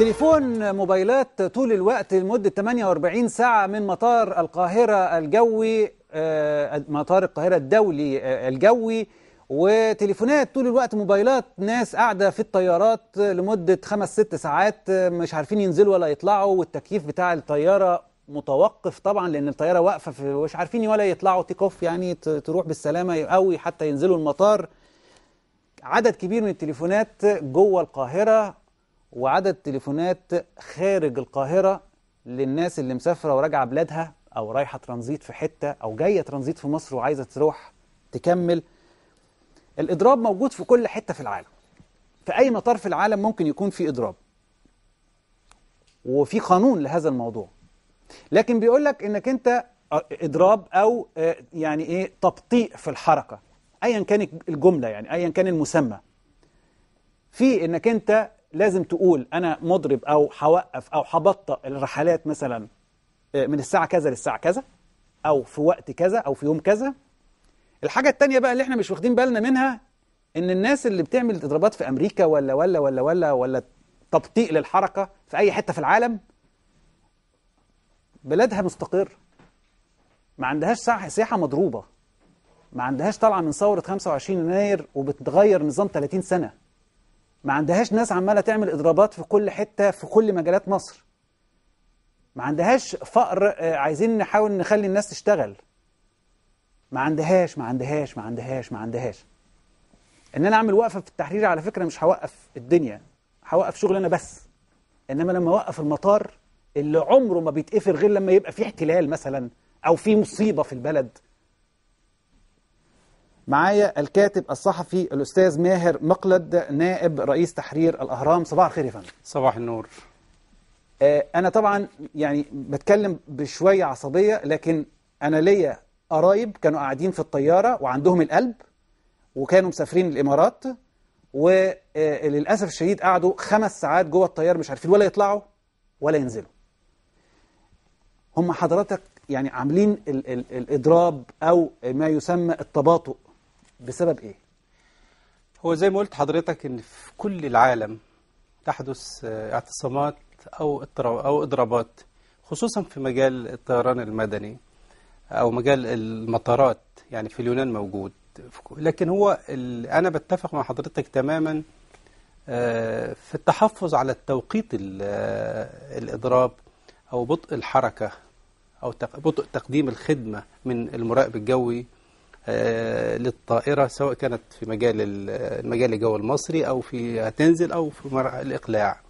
تليفون موبايلات طول الوقت لمدة 48 ساعة من مطار القاهرة الجوي آه، مطار القاهرة الدولي آه، الجوي وتليفونات طول الوقت موبايلات ناس قاعدة في الطيارات لمدة خمس ست ساعات آه، مش عارفين ينزلوا ولا يطلعوا والتكييف بتاع الطيارة متوقف طبعا لأن الطيارة واقفة مش عارفين ولا يطلعوا تيك اوف يعني تروح بالسلامة أو حتى ينزلوا المطار عدد كبير من التليفونات جوه القاهرة وعدد تليفونات خارج القاهرة للناس اللي مسافرة وراجعة بلادها أو رايحة ترانزيت في حتة أو جاية ترانزيت في مصر وعايزة تروح تكمل الإضراب موجود في كل حتة في العالم في أي مطار في العالم ممكن يكون في إضراب وفي قانون لهذا الموضوع لكن بيقول لك إنك أنت آه، إضراب أو آه، يعني إيه تبطيء في الحركة أيا كانت الجملة يعني أيا كان المسمى في إنك أنت لازم تقول أنا مضرب أو هوقف أو هبطئ الرحلات مثلا آه، من الساعة كذا للساعة كذا أو في وقت كذا أو في يوم كذا الحاجة الثانيه بقى اللي احنا مش واخدين بالنا منها إن الناس اللي بتعمل اضرابات في أمريكا ولا ولا ولا ولا ولا تبطيء للحركة في أي حتة في العالم بلادها مستقر ما عندهاش سياحة مضروبة ما عندهاش طالعة من ثورة 25 يناير وبتغير نظام 30 سنة ما عندهاش ناس عمالة تعمل إضرابات في كل حتة في كل مجالات مصر ما عندهاش فقر آه، عايزين نحاول نخلي الناس تشتغل ما عندهاش ما عندهاش ما عندهاش ما عندهاش ان انا اعمل وقفه في التحرير على فكره مش هوقف الدنيا هوقف شغل انا بس انما لما اوقف المطار اللي عمره ما بيتقفل غير لما يبقى في احتلال مثلا او في مصيبه في البلد معايا الكاتب الصحفي الأستاذ ماهر مقلد نائب رئيس تحرير الأهرام صباح الخير يا فندم صباح النور آه، أنا طبعا يعني بتكلم بشوية عصبية لكن أنا ليا قرايب كانوا قاعدين في الطيارة وعندهم القلب وكانوا مسافرين الإمارات وللأسف آه، الشديد قعدوا خمس ساعات جوه الطيارة مش عارفين ولا يطلعوا ولا ينزلوا هم حضرتك يعني عاملين الإضراب أو ما يسمى التباطؤ بسبب إيه؟ هو زي ما قلت حضرتك إن في كل العالم تحدث آه، اعتصامات أو أو إضرابات خصوصا في مجال الطيران المدني أو مجال المطارات يعني في اليونان موجود لكن هو أنا بتفق مع حضرتك تماما آه، في التحفظ على التوقيت آه، الإضراب أو بطء الحركة أو بطء تقديم الخدمة من المراقب الجوي آه، للطائرة سواء كانت في مجال المجال الجوي المصري أو في هتنزل أو في الإقلاع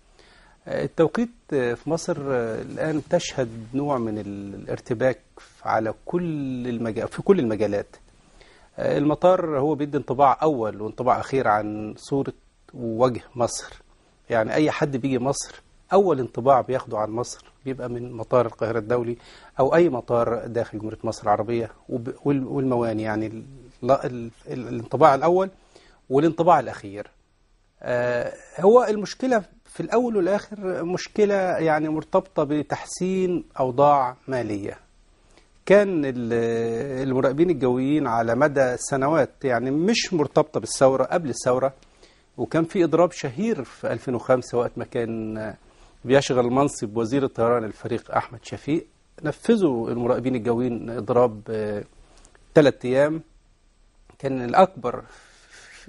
آه، التوقيت آه، في مصر الآن تشهد نوع من الارتباك على كل المجال في كل المجالات المطار هو بيدي انطباع أول وانطباع أخير عن صورة ووجه مصر يعني أي حد بيجي مصر أول انطباع بياخده عن مصر بيبقى من مطار القاهرة الدولي أو أي مطار داخل جمهورية مصر العربية والمواني يعني الانطباع الأول والانطباع الأخير آه، هو المشكلة في الأول والآخر مشكلة يعني مرتبطة بتحسين أوضاع مالية كان المراقبين الجويين على مدى سنوات يعني مش مرتبطة بالثورة قبل الثورة وكان في إضراب شهير في 2005 وقت ما كان بيشغل منصب وزير الطيران الفريق أحمد شفيق نفذوا المراقبين الجويين إضراب ثلاث آه، أيام كان الأكبر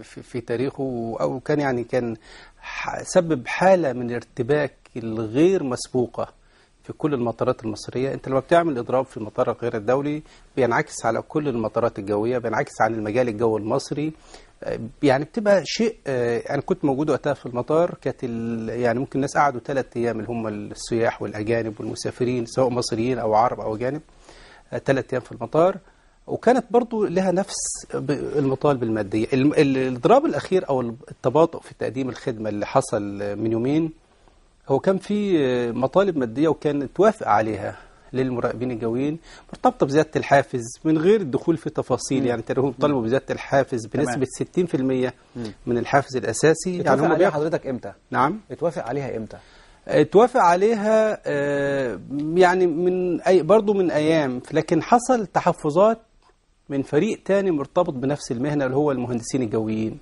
في تاريخه أو كان يعني كان سبب حالة من الارتباك الغير مسبوقة في كل المطارات المصرية أنت لما بتعمل إضراب في المطار غير الدولي بينعكس على كل المطارات الجوية بينعكس على المجال الجوي المصري آه، يعني بتبقى شيء آه، انا كنت موجود وقتها في المطار كانت يعني ممكن الناس قعدوا ثلاث ايام اللي هم السياح والاجانب والمسافرين سواء مصريين او عرب او اجانب ثلاث آه، ايام في المطار وكانت برضو لها نفس المطالب الماديه الاضراب الاخير او التباطؤ في تقديم الخدمه اللي حصل من يومين هو كان في مطالب مادية وكان توافق عليها للمراقبين الجويين مرتبطه بزياده الحافز من غير الدخول في تفاصيل مم. يعني هم طالبوا بزياده الحافز بنسبه تمام. 60% مم. من الحافز الاساسي يعني هم عليها حضرتك امتى؟ نعم اتوافق عليها امتى؟ اتوافق عليها آه يعني من أي برضه من ايام لكن حصل تحفظات من فريق تاني مرتبط بنفس المهنه اللي هو المهندسين الجويين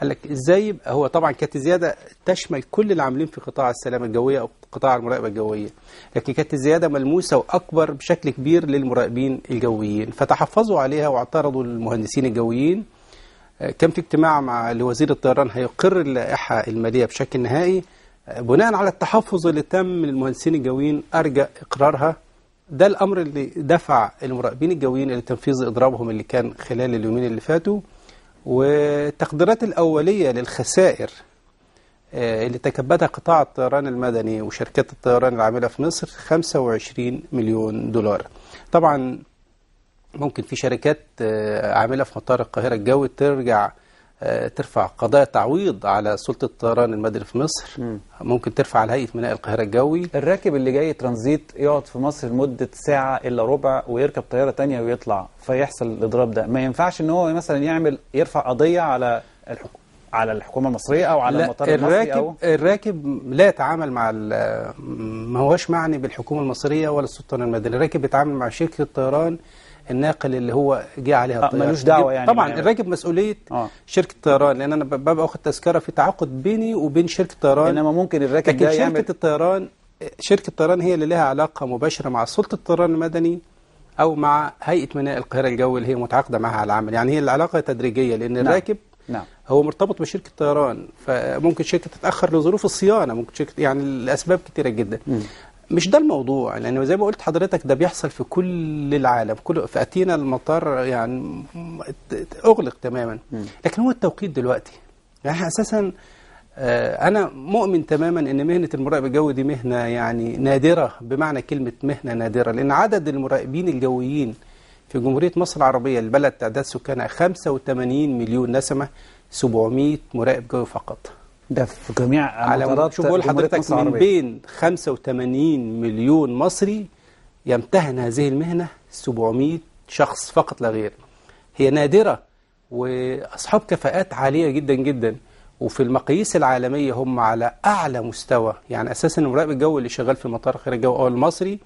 قال لك ازاي هو طبعا كانت الزياده تشمل كل العاملين في قطاع السلامه الجويه او قطاع المراقبه الجويه لكن كانت الزياده ملموسه واكبر بشكل كبير للمراقبين الجويين فتحفظوا عليها واعترضوا المهندسين الجويين آه، كان في اجتماع مع لوزير الطيران هيقر اللائحه الماليه بشكل نهائي آه، بناء على التحفظ اللي تم من المهندسين الجويين ارجى اقرارها ده الامر اللي دفع المراقبين الجويين لتنفيذ اضرابهم اللي كان خلال اليومين اللي فاتوا والتقديرات الأولية للخسائر آه، اللي تكبدها قطاع الطيران المدني وشركات الطيران العاملة في مصر 25 مليون دولار طبعا ممكن في شركات آه، عاملة في مطار القاهرة الجوي ترجع ترفع قضايا تعويض على سلطة الطيران المدني في مصر م. ممكن ترفع على هيئة ميناء القاهرة الجوي الراكب اللي جاي ترانزيت يقعد في مصر لمدة ساعة إلا ربع ويركب طيارة تانية ويطلع فيحصل الإضراب ده ما ينفعش إن هو مثلا يعمل يرفع قضية على الحكومة على الحكومه المصريه او على المطار المصري الراكب أو الراكب لا يتعامل مع ما هوش معني بالحكومه المصريه ولا السلطان المدني الراكب بيتعامل مع شركه الطيران الناقل اللي هو جه عليها آه، الطياره ملوش دعوه يعني طبعا الراكب مسؤوليه آه. شركه الطيران لان انا ببقى واخد تذكره في تعاقد بيني وبين شركه الطيران انما ممكن الراكب لكن ده شركه يعمل... الطيران شركه الطيران هي اللي لها علاقه مباشره مع سلطه الطيران المدني او مع هيئه ميناء القاهره الجوي اللي هي متعاقده معها على العمل يعني هي العلاقه تدريجيه لان نعم. الراكب نعم. هو مرتبط بشركه طيران فممكن شركه تتاخر لظروف الصيانه ممكن شركه يعني الاسباب كثيره جدا م. مش ده الموضوع لأن يعني زي ما قلت حضرتك ده بيحصل في كل العالم كل في أتينا المطار يعني أغلق تماما لكن هو التوقيت دلوقتي يعني أساسا آه، أنا مؤمن تماما أن مهنة المراقب الجوي دي مهنة يعني نادرة بمعنى كلمة مهنة نادرة لأن عدد المراقبين الجويين في جمهورية مصر العربية البلد تعداد سكانها 85 مليون نسمة 700 مراقب جوي فقط ده في جميع على مدارات شوف بقول حضرتك من بين 85 مليون مصري يمتهن هذه المهنة 700 شخص فقط لا غير هي نادرة وأصحاب كفاءات عالية جدا جدا وفي المقاييس العالمية هم على أعلى مستوى يعني أساسا المراقب الجوي اللي شغال في مطار خير الجو أو المصري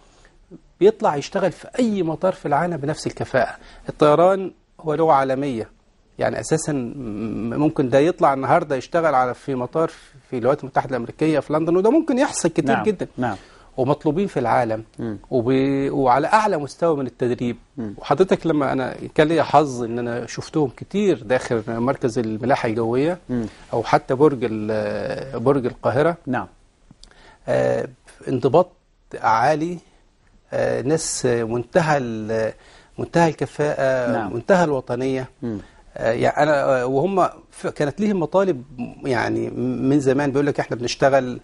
بيطلع يشتغل في أي مطار في العالم بنفس الكفاءة الطيران هو لغة عالمية يعني اساسا ممكن ده يطلع النهارده يشتغل على في مطار في الولايات المتحده الامريكيه في لندن وده ممكن يحصل كتير نعم. جدا نعم. ومطلوبين في العالم وب... وعلى اعلى مستوى من التدريب م. وحضرتك لما انا كان لي حظ ان انا شفتهم كتير داخل مركز الملاحه الجويه م. او حتى برج برج القاهره نعم آه انضباط عالي آه ناس منتهى منتهى الكفاءه نعم. منتهى الوطنيه م. آه، يعني انا آه، وهم كانت ليهم مطالب يعني من زمان بيقول لك احنا بنشتغل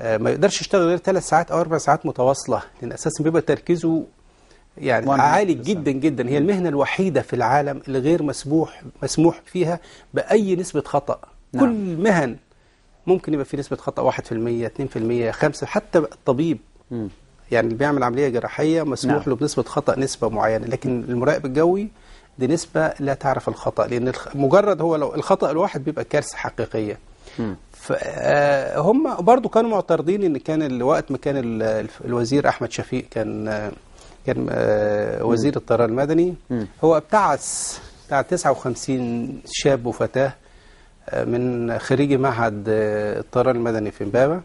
آه، ما يقدرش يشتغل غير ثلاث ساعات او اربع ساعات متواصله لان اساسا بيبقى تركيزه يعني عالي جدا جدا هي المهنه الوحيده في العالم اللي غير مسموح مسموح فيها باي نسبه خطا نعم. كل مهن ممكن يبقى في نسبه خطا 1% 2% 5 حتى الطبيب م. يعني اللي بيعمل عمليه جراحيه مسموح نعم. له بنسبه خطا نسبه معينه لكن المراقب الجوي بنسبة لا تعرف الخطأ لأن مجرد هو لو الخطأ الواحد بيبقى كارثة حقيقية آه، هم برضو كانوا معترضين ان كان وقت ما كان الوزير احمد شفيق كان كان آه، وزير الطيران المدني هو ابتعث بتاع 59 شاب وفتاه من خريجي معهد آه، الطيران المدني في امبابه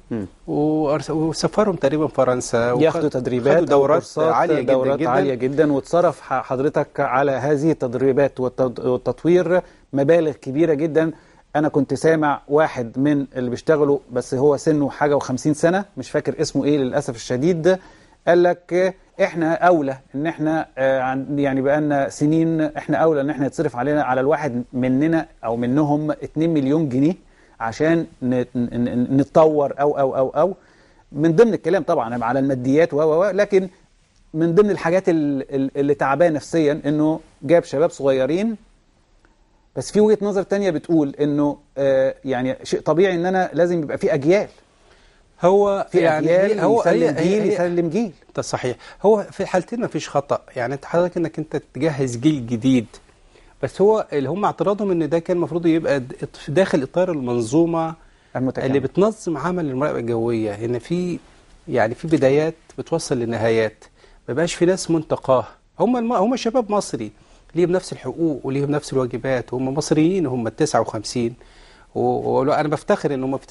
وسافرهم تقريبا فرنسا ياخدوا تدريبات دورات عاليه دورات جدا, عاليه جدا واتصرف حضرتك على هذه التدريبات والتطوير مبالغ كبيره جدا انا كنت سامع واحد من اللي بيشتغلوا بس هو سنه حاجه و50 سنه مش فاكر اسمه ايه للاسف الشديد قال لك احنا اولى ان احنا آه، يعني بقى سنين احنا اولى ان احنا يتصرف علينا على الواحد مننا او منهم 2 مليون جنيه عشان نتطور او او او او من ضمن الكلام طبعا على الماديات و و لكن من ضمن الحاجات اللي تعباه نفسيا انه جاب شباب صغيرين بس في وجهه نظر تانية بتقول انه آه، يعني شيء طبيعي ان انا لازم يبقى في اجيال هو في يعني هو يسلم جيل يسلم جيل ده صحيح هو في الحالتين فيش خطأ يعني انت حضرتك انك انت تجهز جيل جديد بس هو اللي هم اعتراضهم ان ده كان المفروض يبقى داخل اطار المنظومه المتكامل. اللي بتنظم عمل المراقبه الجويه ان في يعني في بدايات بتوصل لنهايات ما بقاش في ناس منتقاه هم الم... هم شباب مصري ليهم نفس الحقوق وليهم نفس الواجبات هم مصريين هم ال 59 و... وانا بفتخر ان هم في